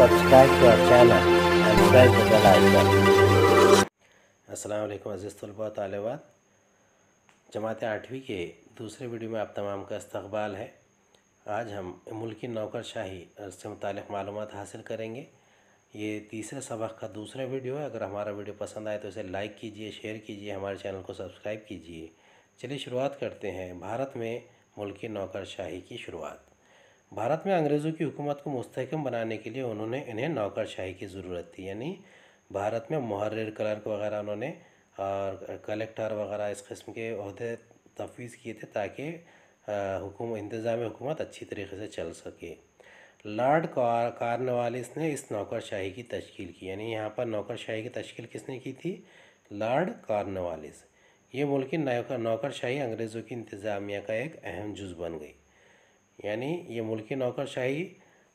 subscribe to our channel and press the bell icon. अज़ीज़ तलबा तलबात जमात आठवीं के दूसरे वीडियो में आप तमाम का इस्तबाल है आज हम मुल्की नौकरशाही से मुतल मालूम हासिल करेंगे ये तीसरे सबक का दूसरा वीडियो है अगर हमारा वीडियो पसंद आए तो इसे लाइक कीजिए शेयर कीजिए हमारे चैनल को सब्सक्राइब कीजिए चलिए शुरुआत करते हैं भारत में मुल्की नौकरशाही की शुरुआत भारत में अंग्रेज़ों की हुकूमत को मुस्तकम बनाने के लिए उन्होंने इन्हें नौकरशाही की ज़रूरत थी यानी भारत में मुहर्र क्लर्क वगैरह उन्होंने और कलेक्टर वगैरह इस किस्म के अहदे तफवीज़ किए थे ताकि इंतजाम हुकूमत अच्छी तरीके से चल सके लॉर्ड कार्नवालिस ने इस नौकरशाही की तश्कील की यानी यहाँ पर नौकरशाही की तश्कील किसने की थी लॉर्ड कार्नवालिस ये मुल्क नौकरशाही अंग्रेज़ों की इंतज़ामिया का एक अहम जुज़ बन गई यानी ये मुल्की नौकरशाही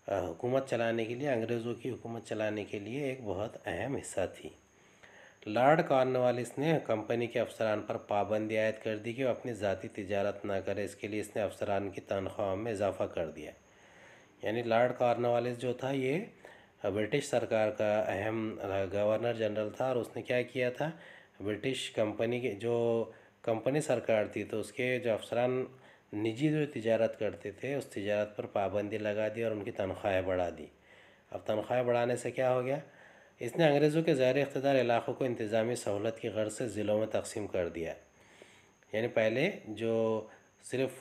हुकूमत चलाने के लिए अंग्रेज़ों की हुकूमत चलाने के लिए एक बहुत अहम हिस्सा थी लॉर्ड कॉर्नवालिस ने कंपनी के अफसरान पर पाबंदी आयद कर दी कि वो अपनी ज़ाती तजारत ना करे इसके लिए इसने अफसरान की तनख्वाह में इजाफा कर दिया यानी लॉर्ड कॉर्नवालिस जो था ये ब्रिटिश सरकार का अहम गवर्नर जनरल था और उसने क्या किया था ब्रिटिश कंपनी के जो कंपनी सरकार थी तो उसके जो अफसरान निजी जो तजारत करते थे उस तजारत पर पाबंदी लगा दी और उनकी तनख्वाहें बढ़ा दी अब तनख्वाहें बढ़ाने से क्या हो गया इसने अंग्रेज़ों के ज़ाहिर इकतदार इलाक़ों को इंतज़ामी सहूलत की गर्ज से ज़िलों में तकसीम कर दिया यानी पहले जो सिर्फ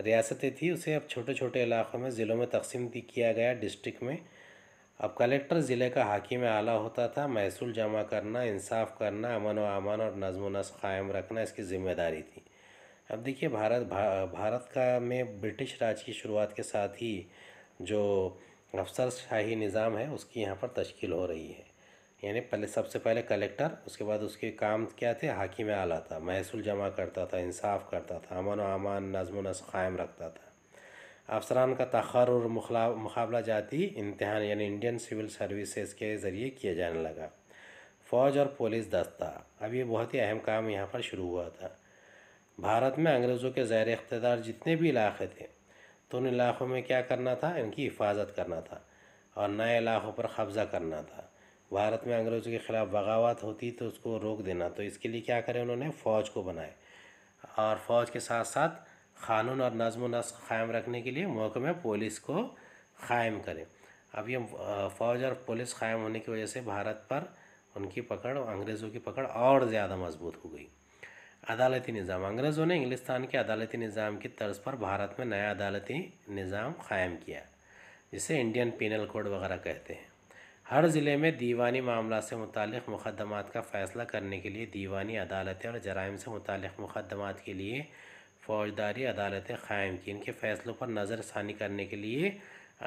रियासतें थी उसे अब छोटे छोटे इलाक़ों में ज़िलों में तकसीम किया गया डिस्ट्रिक्ट में अब कलेक्टर ज़िले का हाकिम आला होता था महसूल जमा करना इंसाफ करना अमन व अमन और नज़म नस कायम रखना इसकी ज़िम्मेदारी थी अब देखिए भारत भा, भारत का में ब्रिटिश राज की शुरुआत के साथ ही जो अफसरशाही निज़ाम है उसकी यहाँ पर तश्कील हो रही है यानी पहले सबसे पहले कलेक्टर उसके बाद उसके काम क्या थे हाकी में आला था महसूल जमा करता था इंसाफ करता था अमन व अमान नज़म नस कायम रखता था अफसरान का तखर और मुकाबला जाती इम्तहान यानी इंडियन सिविल सर्विसेज के ज़रिए किया जाने लगा फ़ौज और पुलिस दस्ता अब ये बहुत ही अहम काम यहाँ पर शुरू हुआ था भारत में अंग्रेज़ों के ज़ैर अख्तदार जितने भी इलाके थे तो उन इलाक़ों में क्या करना था इनकी हिफाजत करना था और नए इलाक़ों पर कब्ज़ा करना था भारत में अंग्रेज़ों के ख़िलाफ़ बगावत होती तो उसको रोक देना तो इसके लिए क्या करें उन्होंने फ़ौज को बनाए और फ़ौज के साथ साथ क़ानून और नज़म नस्क क़ायम रखने के लिए महकमे पुलिस को क़ायम करें अब ये फ़ौज और पुलिस क़ायम होने की वजह से भारत पर उनकी पकड़ अंग्रेज़ों की पकड़ और ज़्यादा मजबूत हो गई अदालती निज़ाम अंग्रेज़ों ने इंग्लिस्तान के अदालती निज़ाम की तर्ज पर भारत में नया अदालती निज़ाम क़ायम किया जिसे इंडियन पिनल कोड वगैरह कहते हैं हर ज़िले में दीवानी मामला से मुतल मुकदमात का फ़ैसला करने के लिए दीवानी अदालतें और जराइम से मुतल मुकदमा के लिए फ़ौजदारी अदालतें क़ायम की इनके फ़ैसलों पर नज़रसानी करने के लिए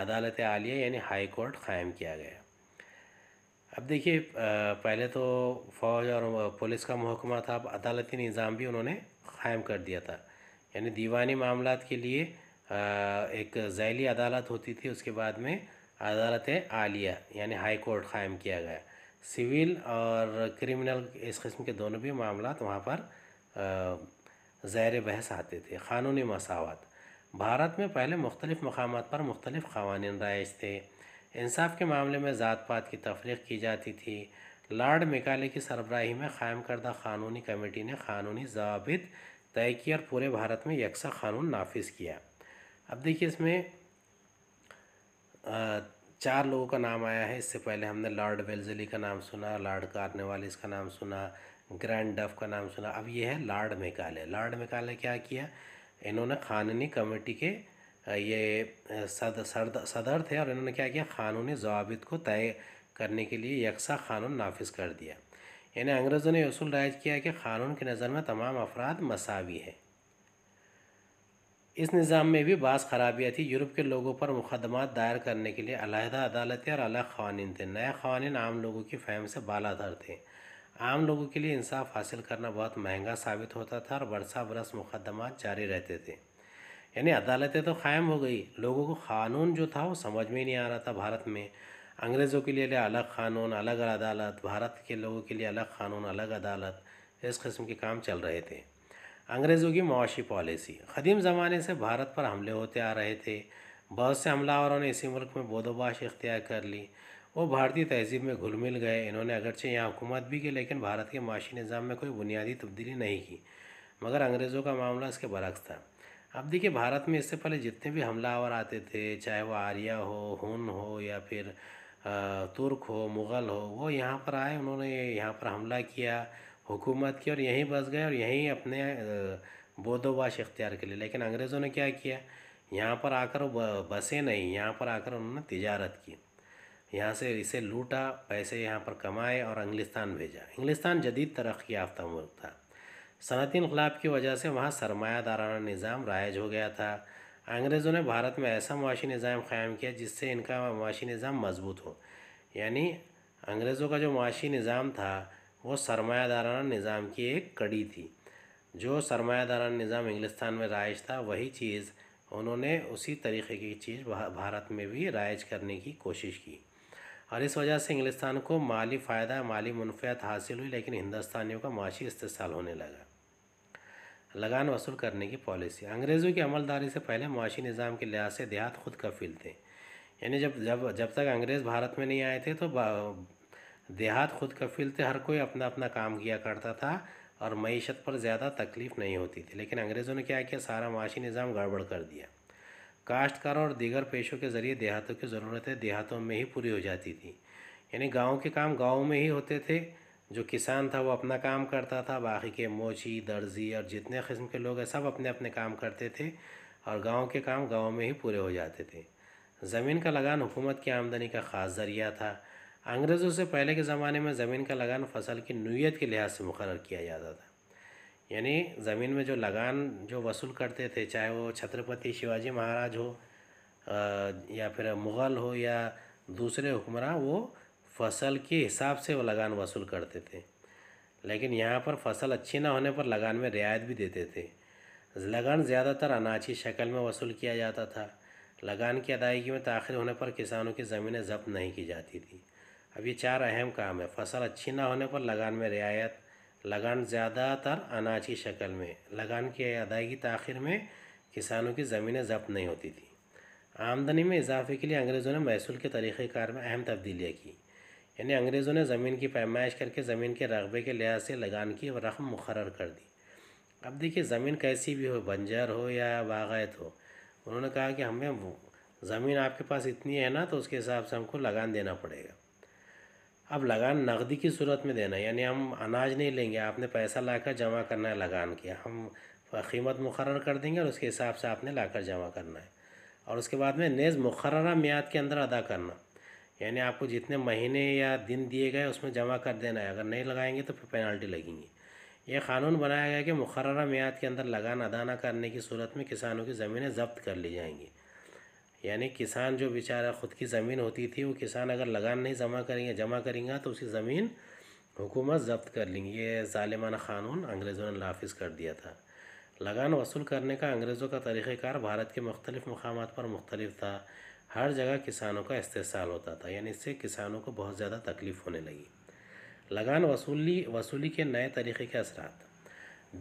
अदालत आलिया यानी हाई कोर्ट क़ायम किया गया अब देखिए पहले तो फौज और पुलिस का महकमा था अब अदालती निज़ाम भी उन्होंने क़ायम कर दिया था यानी दीवानी मामला के लिए एक ज़ैली अदालत होती थी उसके बाद में अदालत आलिया यानी हाई कोर्ट क़ायम किया गया सिविल और क्रिमिनल इस किस्म के दोनों भी मामला वहाँ पर ज़ैर बहस आते थे क़ानूनी मसावत भारत में पहले मुख्तलिफ़ मकाम पर मुख्तलिफ़ कवानीन रायज थे इंसाफ के मामले में ज़ात पात की तफरीक की जाती थी लॉर्ड मेकाले की सरबराही में क़ायम करदा क़ानूनी कमेटी ने क़ानूनी जवाबित तय किए और पूरे भारत में यकसा क़ानून नाफिज किया अब देखिए इसमें चार लोगों का नाम आया है इससे पहले हमने लॉर्ड वेल्जली का नाम सुना लॉर्ड कार्नेवालिस का नाम सुना ग्रैंड डफ का नाम सुना अब ये है लॉर्ड मेकाले लॉर्ड मेकाले क्या किया इन्होंने कानूनी कमेटी के ये सद सदर थे और इन्होंने क्या किया क़ानूनी जवाबित को तय करने के लिए यकसा क़ानून नाफिज कर दिया यानी अंग्रेज़ों ने असूल राइज किया कि क़ानून की नज़र में तमाम अफराद मसावी हैं इस निज़ाम में भी बास खराबियाँ थी यूरोप के लोगों पर मुकदमा दायर करने के लिए अलहदा अदालतें और अलग खवानी थे नए खवान आम लोगों की फहम से बालातर थे आम लोगों के लिए इंसाफ हासिल करना बहुत महंगा साबित होता था और बरसा बरस मुकदमा जारी रहते थे यानी अदालतें तो क़ायम हो गई लोगों को क़ानून जो था वो समझ में ही नहीं आ रहा था भारत में अंग्रेज़ों के लिए अलग क़ानून अलग अदालत भारत के लोगों के लिए अलग क़ानून अलग अदालत इस कस्म के काम चल रहे थे अंग्रेज़ों की मुआशी पॉलिसी ख़दीम ज़माने से भारत पर हमले होते आ रहे थे बहुत से हमलावरों ने इसी मुल्क में बोदोबाश इख्तियार कर ली वो भारतीय तहजीब में घुल मिल गए इन्होंने अगरचे यहाँ हुकूमत भी की लेकिन भारत के माशी निज़ाम में कोई बुनियादी तब्दीली नहीं की मगर अंग्रेज़ों का मामला इसके बरक्स था अब देखिए भारत में इससे पहले जितने भी हमलावर आते थे चाहे वो आर्या हो हुन हो या फिर तुर्क हो मुग़ल हो वो यहाँ पर आए उन्होंने यहाँ पर हमला किया हुकूमत की और यहीं बस गए और यहीं अपने बोधोबाश इख्तियार के लिए लेकिन अंग्रेज़ों ने क्या किया यहाँ पर आकर वो बसे नहीं यहाँ पर आकर उन्होंने तजारत की यहाँ से इसे लूटा पैसे यहाँ पर कमाए और इंग्लिस्तान भेजा इंग्लिस्तान जदीद तरक्की याफ्ता मुल्क था सनती इनकलाब की वजह से वहाँ सरमायादाराना निज़ाम राइज हो गया था अंग्रेज़ों ने भारत में ऐसा मुशी निज़ाम क़ायम किया जिससे इनका मुशी निज़ाम मजबूत हो यानी अंग्रेज़ों का जो मुशी निज़ाम था वो सरमायादाराना निज़ाम की एक कड़ी थी जो सरमायादाराना निज़ाम इंग्लिस्तान में राइज था वही चीज़ उन्होंने उसी तरीके की चीज़ भारत में भी राइज करने की कोशिश की और इस वजह से इंग्लिस्तान को माली फ़ायदा माली मुनफियत हासिल हुई लेकिन हिंदुस्तानियों का माशी इस्तेसाल होने लगा लगान वसूल करने की पॉलिसी अंग्रेज़ों की अमलदारी से पहले मुआशी निज़ाम के लिहाज से देहात खुद कफील थे यानी जब जब जब तक अंग्रेज़ भारत में नहीं आए थे तो देहात खुद कफील थे हर कोई अपना अपना काम किया करता था और मीशत पर ज़्यादा तकलीफ़ नहीं होती थी लेकिन अंग्रेज़ों ने क्या किया सारा माशी निज़ाम गड़बड़ कर दिया काश्तकारों और दीगर पेशों के ज़रिए देहातों की ज़रूरतें देहातों में ही पूरी हो जाती थी यानी गाँव के काम गाँव में ही होते थे जो किसान था वो अपना काम करता था बाकी के मोची दर्जी और जितने किस्म के लोग हैं सब अपने अपने काम करते थे और गांव के काम गांव में ही पूरे हो जाते थे ज़मीन का लगान हुकूमत की आमदनी का ख़ास ज़रिया था अंग्रेज़ों से पहले के ज़माने में ज़मीन का लगान फसल की नूयत के लिहाज से मुकर किया जाता था यानी ज़मीन में जो लगान जो वसूल करते थे चाहे वो छत्रपति शिवाजी महाराज हो या फिर मुग़ल हो या दूसरे हुक्मरान वो फसल के हिसाब से वो लगान वसूल करते थे लेकिन यहाँ पर फसल अच्छी ना होने पर लगान में रियायत भी देते थे लगान ज़्यादातर अनाज की शक्ल में वसूल किया जाता था लगान की अदायगी में ताखिर होने पर किसानों की ज़मीनें जब्त नहीं की जाती थी अब ये चार अहम काम है फसल अच्छी ना होने पर लगान में रियायत लगान ज़्यादातर अनाज की शक्ल में लगान की अदायगी ताखिर में किसानों की ज़मीनें जब्त नहीं होती थी आमदनी में इजाफे के लिए अंग्रेज़ों ने महसूल के तरीक़ेकार में अहम तब्दीलियाँ की यानी अंग्रेज़ों ने ज़मीन की पैमाइश करके ज़मीन के रकबे के लिहाज से लगान की रकम मुकर कर दी अब देखिए ज़मीन कैसी भी हो बंजर हो या बागत हो उन्होंने कहा कि हमें ज़मीन आपके पास इतनी है ना तो उसके हिसाब से हमको लगान देना पड़ेगा अब लगान नकदी की सूरत में देना यानी हम अनाज नहीं लेंगे आपने पैसा लाकर जमा करना है लगान की हम कीमत मुकर कर देंगे और उसके हिसाब से आपने लाकर जमा करना है और उसके बाद में नेज़ मुकर मियाद के अंदर अदा करना यानी आपको जितने महीने या दिन दिए गए उसमें जमा कर देना है अगर नहीं लगाएंगे तो फिर पेनल्टी लगेंगी यह कानून बनाया गया कि मुकर मियाद के अंदर लगान अदा ना करने की सूरत में किसानों की ज़मीनें जब्त कर ली जाएंगी यानी किसान जो बेचारा ख़ुद की ज़मीन होती थी वो किसान अगर लगान नहीं जमा करेंगे जमा करेंगे तो उसकी ज़मीन हुकूमत जब्त कर लेंगी ये ालिमाना क़ानून अंग्रेज़ों ने नाफिज कर दिया था लगान वसूल करने का अंग्रेज़ों का तरीक़ार भारत के मुख्तलिफ़ मकाम पर मुख्तलिफ था हर जगह किसानों का इस्तेसाल होता था यानी इससे किसानों को बहुत ज़्यादा तकलीफ़ होने लगी लगान वसूली वसूली के नए तरीक़े के असर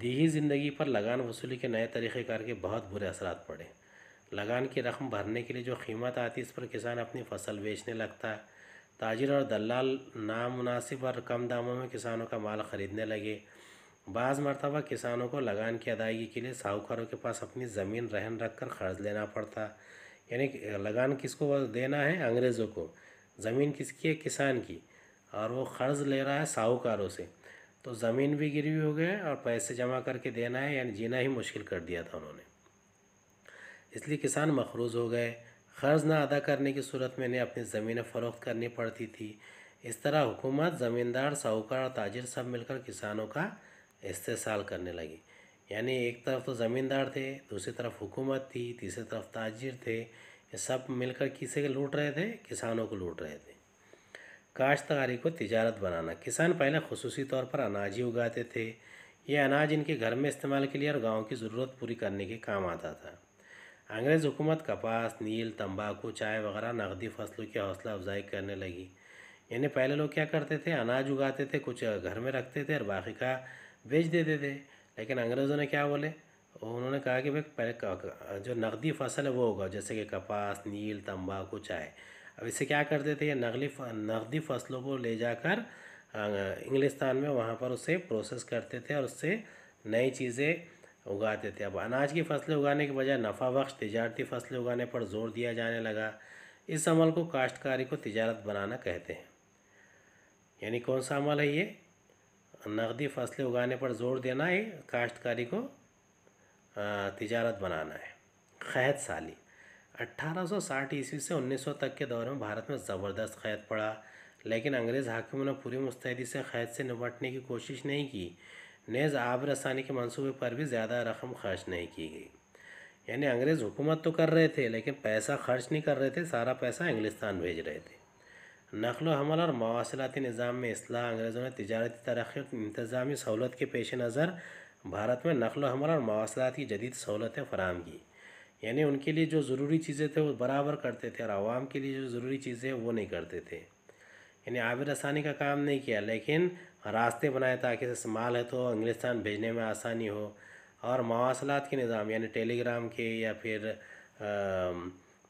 दीही ज़िंदगी पर लगान वसूली के नए तरीक़ेकार के बहुत बुरे असरात पड़े लगान की रकम भरने के लिए जो कीमत आती इस पर किसान अपनी फसल बेचने लगता ताजिर और दलाल नामुनासिब और कम दामों में किसानों का माल ख़रीदने लगे बाज़ मरतबा किसानों को लगान की अदायगी के लिए साहूकारों के पास अपनी ज़मीन रहन रख कर कर्ज लेना पड़ता यानी लगान किसको देना है अंग्रेज़ों को ज़मीन किसकी है किसान की और वो कर्ज़ ले रहा है साहूकारों से तो ज़मीन भी गिरवी हो गए और पैसे जमा करके देना है यानी जीना ही मुश्किल कर दिया था उन्होंने इसलिए किसान मखरूज हो गए कर्ज़ ना अदा करने की सूरत में इन्हें अपनी ज़मीनें फ़रोख्त करनी पड़ती थी इस तरह हुकूमत ज़मींदार साहूकार और ताजिर सब मिलकर किसानों का इस्तेसाल करने लगी यानी एक तरफ तो ज़मींदार थे दूसरी तरफ हुकूमत थी तीसरी तरफ ताजिर थे ये सब मिलकर किसे लूट रहे थे किसानों को लूट रहे थे काश्तकारी को तिजारत बनाना किसान पहले खसूसी तौर पर अनाज ही उगाते थे ये अनाज इनके घर में इस्तेमाल के लिए और गाँव की ज़रूरत पूरी करने के काम आता था अंग्रेज़ हुकूमत कपास नील तंबाकू चाय वगैरह नकदी फसलों की हौसला अफजाई करने लगी यानी पहले लोग क्या करते थे अनाज उगाते थे कुछ घर में रखते थे और बाकी का बेच देते थे लेकिन अंग्रेज़ों ने क्या बोले उन्होंने कहा कि भाई पहले जो नकदी फसल है वो होगा जैसे कि कपास नील तंबाकू चाय अब इसे क्या करते थे ये नकली नकदी फसलों को ले जाकर अं, इंग्लिस्तान में वहाँ पर उसे प्रोसेस करते थे और उससे नई चीज़ें उगाते थे अब अनाज की फसलें उगाने के बजाय नफ़ा बख्श तजारती फसलें उगाने पर जोर दिया जाने लगा इस अमल को काश्तकारी को तजारत बनाना कहते हैं यानी कौन सा अमल है ये नकदी फसलें उगाने पर जोर देना ही काश्तकारी को तजारत बनाना है खैत साली 1860 ईस्वी से 1900 तक के दौर में भारत में ज़बरदस्त खैत पड़ा लेकिन अंग्रेज़ हाकिमों ने पूरी मुस्तैदी से खैत से निपटने की कोशिश नहीं की नेज़ आब रसानी के मंसूबे पर भी ज़्यादा रकम खर्च नहीं की गई यानी अंग्रेज़ हुकूमत तो कर रहे थे लेकिन पैसा खर्च नहीं कर रहे थे सारा पैसा इंग्लिस्तान भेज रहे थे नकल हमल और मवासलाती निज़ाम में असलाह अंग्रेज़ों ने तजारती तरक्की इंतज़ामी सहूलत के पेश नज़र भारत में नकल हमल और मवासलात की जदीद सहूलतें फराम की यानी उनके लिए जो ज़रूरी चीज़ें थे वो बराबर करते थे और आवाम के लिए जो ज़रूरी चीज़ें वो नहीं करते थे यानी आबिर रसानी का काम नहीं किया लेकिन रास्ते बनाए ताकि जैसे माल है तो अंग्लिस्तान भेजने में आसानी हो और मवासलात के निज़ाम यानी टेलीग्राम के या फिर आ,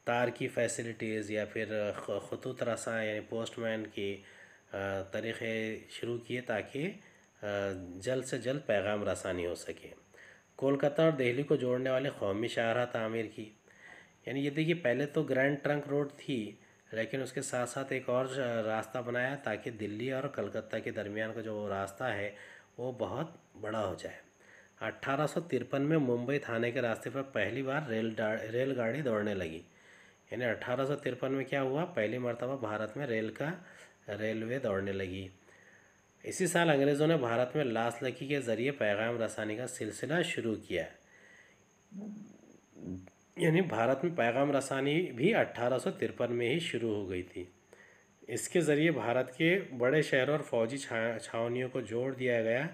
तार की फैसिलिटीज़ या फिर खतूत रसा यानी पोस्टमैन के तरीक़े शुरू किए ताकि जल्द से जल्द पैगाम रसानी हो सके कोलकाता और दिल्ली को जोड़ने वाले कौमी शाहरा तमीर की यानी ये देखिए पहले तो ग्रैंड ट्रंक रोड थी लेकिन उसके साथ साथ एक और रास्ता बनाया ताकि दिल्ली और कलकत्ता के दरमियान का जो रास्ता है वो बहुत बड़ा हो जाए अट्ठारह में मुंबई थाने के रास्ते पर पहली बार रेल रेलगाड़ी दौड़ने लगी यानी अठारह में क्या हुआ पहली मरतबा भारत में रेल का रेलवे दौड़ने लगी इसी साल अंग्रेज़ों ने भारत में लास लकी के ज़रिए पैगाम रसानी का सिलसिला शुरू किया यानी भारत में पैगाम रसानी भी अट्ठारह में ही शुरू हो गई थी इसके ज़रिए भारत के बड़े शहरों और फौजी छा छावनियों को जोड़ दिया गया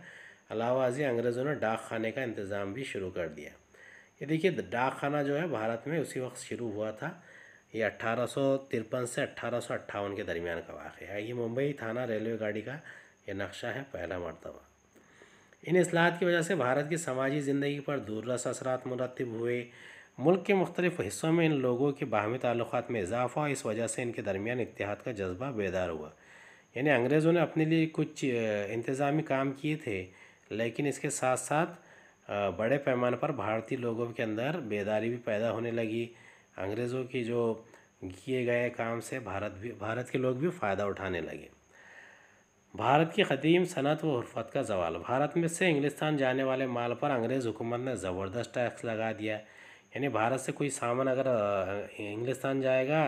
अलावा अजी अंग्रेज़ों ने डाक खाने का इंतज़ाम भी शुरू कर दिया ये देखिए डाक खाना जो है भारत में उसी वक्त शुरू हुआ था ये अट्ठारह से अट्ठारह के दरमियान का वाक़ है ये मुंबई थाना रेलवे गाड़ी का ये नक्शा है पहला मरतबा इन असलाहत की वजह से भारत की समाजी ज़िंदगी पर दूरस असरात मुरतब हुए मुल्क के मुख्तलिफ़ हिस्सों में इन लोगों के बाहमी तल्लक में इजाफा इस वजह से इनके दरमियान इतिहाद का जज्बा बेदार हुआ यानी अंग्रेज़ों ने अपने लिए कुछ इंतज़ामी काम किए थे लेकिन इसके साथ साथ बड़े पैमाने पर भारतीय लोगों के अंदर बेदारी भी पैदा होने लगी अंग्रेज़ों की जो किए गए काम से भारत भी भारत के लोग भी फ़ायदा उठाने लगे भारत की कदीम सनत व हरफत का जवाल भारत में से इंग्लिस्तान जाने वाले माल पर अंग्रेज़ हुकूमत ने ज़बरदस्त टैक्स लगा दिया यानी भारत से कोई सामान अगर इंग्लिस्तान जाएगा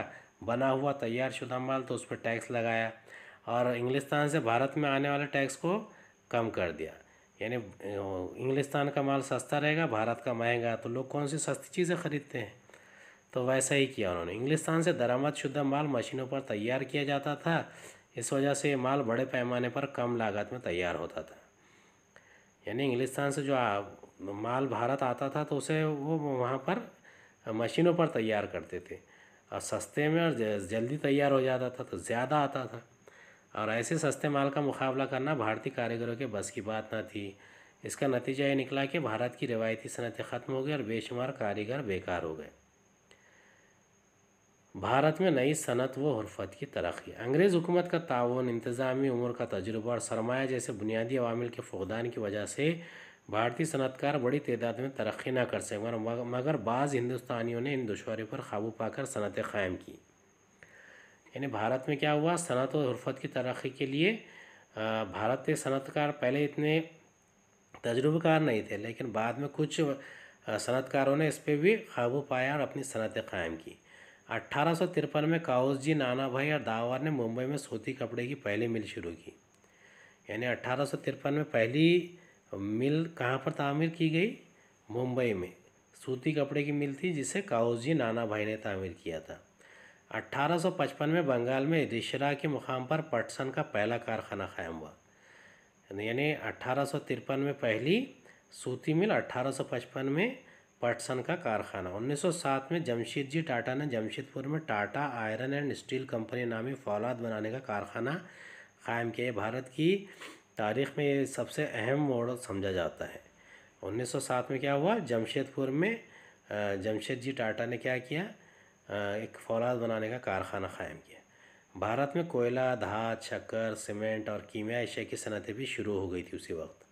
बना हुआ तैयार शुदा माल तो उस पर टैक्स लगाया और इंग्लिस्तान से भारत में आने वाले टैक्स को कम कर दिया यानी इंग्लिस्तान का माल सस्ता रहेगा भारत का महंगा तो लोग कौन सी सस्ती चीज़ें ख़रीदते हैं तो वैसा ही किया उन्होंने इंग्लिस्तान से दरामद शुद्ध माल मशीनों पर तैयार किया जाता था इस वजह से माल बड़े पैमाने पर कम लागत में तैयार होता था यानी इंग्लिस्तान से जो आ, माल भारत आता था तो उसे वो वहाँ पर मशीनों पर तैयार करते थे और सस्ते में और जल्दी तैयार हो जाता था तो ज़्यादा आता था और ऐसे सस्ते माल का मुकाबला करना भारतीय कारीगरों के बस की बात न थी इसका नतीजा ये निकला कि भारत की रिवायती सनतें ख़त्म हो गई और बेशुमार कारीगर बेकार हो गए भारत में नई सनत व हरफत की तरक्की अंग्रेज़ हुकूमत का ताउन इंतज़ामी उम्र का तजुर्बा और सरमाया जैसे बुनियादी अवामिल के फ़ुकदान की वजह से भारतीय सनतकार बड़ी तदाद में तरक्की ना कर सकें मगर मगर बाज़ हिंदुस्तानियों ने इन दुशारे पर काबू पाकर सनतें क़ायम की यानी भारत में क्या हुआ सनत और हरफत की तरक्की के लिए भारत के सनतकार पहले इतने तजुर्बेकार नहीं थे लेकिन बाद में कुछ सनतकारों ने इस पर भी काबू पाया और अपनी सनतें क़ायम की अट्ठारह में काउस जी नाना भाई और दावर ने मुंबई में सूती कपड़े की पहली मिल शुरू की यानी अट्ठारह में पहली मिल कहाँ पर तामीर की गई मुंबई में सूती कपड़े की मिल थी जिसे काउस जी नाना भाई ने तामीर किया था 1855 में बंगाल में रिशरा के मुकाम पर पटसन का पहला कारखाना कायम हुआ यानी अट्ठारह में पहली सूती मिल अट्ठारह में पटसन का कारखाना 1907 में जमशेद जी टाटा ने जमशेदपुर में Tata iron and steel company नामी फौलाद बनाने का कारखाना कायम किया भारत की तारीख में ये सबसे अहम मोड़ समझा जाता है 1907 में क्या हुआ जमशेदपुर में जमशेद जी टाटा ने क्या किया एक फौलाद बनाने का कारखाना कायम किया भारत में कोयला धात शक्कर सीमेंट और कीमिया एशिया की सनतें भी शुरू हो गई थी उसी वक्त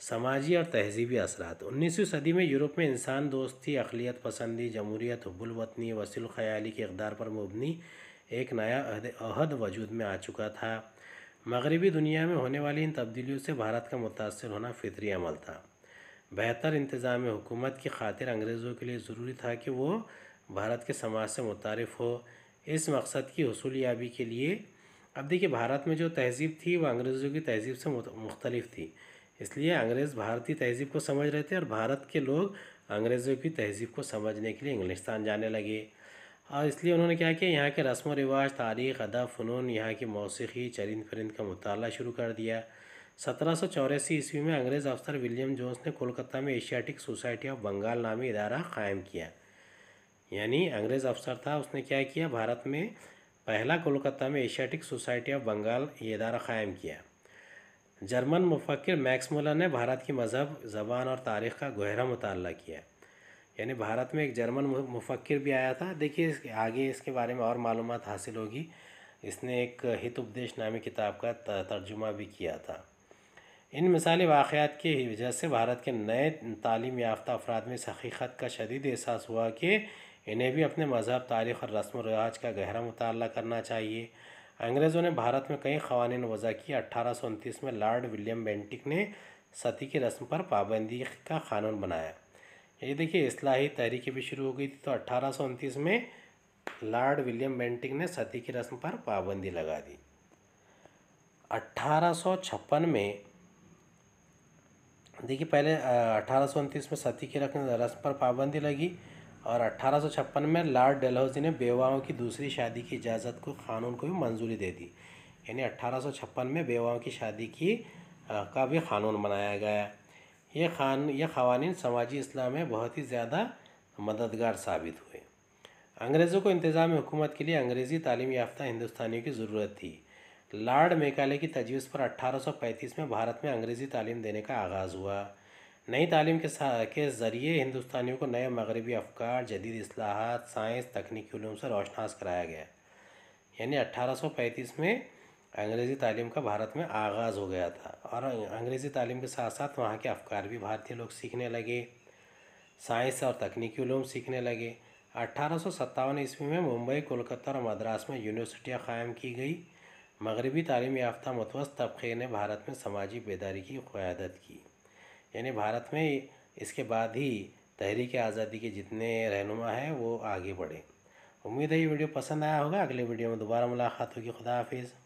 समाजी और तहजीबी असरात उन्नीसवीं सदी में यूरोप में इंसान दोस्ती अखिलियत पसंदी जमहूरीत हब्बुलवतनी वसील ख्याली के इकदार पर मबनी एक नया अहद वजूद में आ चुका था मगरबी दुनिया में होने वाली इन तब्दीलियों से भारत का मुतासर होना फितरी अमल था बेहतर इंतज़ाम हुकूमत की खातिर अंग्रेज़ों के लिए ज़रूरी था कि वो भारत के समाज से मुतारफ़ हो इस मकसद की हसूलियाबी के लिए अब देखिए भारत में जो तहजीब थी वह अंग्रेज़ों की तहजीब से मुख्तलिफ थी इसलिए अंग्रेज़ भारतीय तहजीब को समझ रहे थे और भारत के लोग अंग्रेज़ों की तहजीब को समझने के लिए इंग्लिस्तान जाने लगे और इसलिए उन्होंने क्या किया यहाँ के रस्म व रिवाज तारीख अदा फ़नून यहाँ की मौसीकी चरिंद फरिंद का मताल शुरू कर दिया सत्रह सौ चौरासी ईस्वी में अंग्रेज़ अफसर विलियम जोन्स ने कोलकाता में एशियाटिक सोसाइटी ऑफ बंगाल नामी इदारा कायम किया यानी अंग्रेज़ अफसर था उसने क्या किया भारत में पहला कोलकाता में एशियाटिक सोसाइटी ऑफ बंगाल ये इदारा कायम किया जर्मन मुफक्र मैक्स ने भारत की मज़हब ज़बान और तारीख़ का गहरा मुताल किया है यानी भारत में एक जर्मन मुफक्र भी आया था देखिए इसके आगे इसके बारे में और मालूम हासिल होगी इसने एक हित उपदेश नामी किताब का तर्जुमा भी किया था इन मिसाली वाक़ात की वजह से भारत के नए तालीम याफ़्त अफराद में इस हकीक़त का शदीद एहसास हुआ कि इन्हें भी अपने मज़हब तारीख़ और रस्म व का गहरा मुताल करना चाहिए अंग्रेज़ों ने भारत में कई कवानीन वज़ा किए अट्ठारह में लॉर्ड विलियम बेंटिक ने सती की रस्म पर पाबंदी का कानून बनाया ये देखिए असलाही तहरीकें भी शुरू हो गई थी तो अट्ठारह में लॉर्ड विलियम बेंटिक ने सती की रस्म पर पाबंदी लगा दी अट्ठारह में देखिए पहले अठारह में सती की रस्म पर पाबंदी लगी और अट्ठारह में लॉर्ड डेलहौजी ने बेवाओं की दूसरी शादी की इजाज़त को कानून को भी मंजूरी दे दी यानी अट्ठारह में बेवाओं की शादी की आ, का भी कानून बनाया गया ये खान ये खवानी समाजी इस्लाम में बहुत ही ज़्यादा मददगार साबित हुए अंग्रेज़ों को इंतज़ाम हुकूमत के लिए अंग्रेज़ी तालीम याफ्ता हिंदुस्तानियों की ज़रूरत थी लॉर्ड मेकाले की तजवीज़ पर 1835 में भारत में अंग्रेज़ी तालीम देने का आगाज़ हुआ नई तालीम के के ज़रिए हिंदुस्तानियों को नए मगरबी अफकार जदीद असलाहत साइंस तकनीकी उलूम से रोशनास कराया गया यानी 1835 में अंग्रेज़ी तालीम का भारत में आगाज़ हो गया था और अंग्रेज़ी तालीम के साथ साथ वहाँ के अफकार भी भारतीय लोग सीखने लगे साइंस और तकनीकी ूम सीखने लगे अट्ठारह ईस्वी में मुंबई कोलकाता और मद्रास में यूनिवर्सिटियाँ क़ायम की गई मगरबी तालीम याफ्ता मतवस तबके ने भारत में समाजी बेदारी की क़्यादत की यानी भारत में इसके बाद ही तहरीक आज़ादी के जितने रहनुमा हैं वो आगे बढ़े उम्मीद है ये वीडियो पसंद आया होगा अगले वीडियो में दोबारा मुलाकात होगी खुदा हाफिज़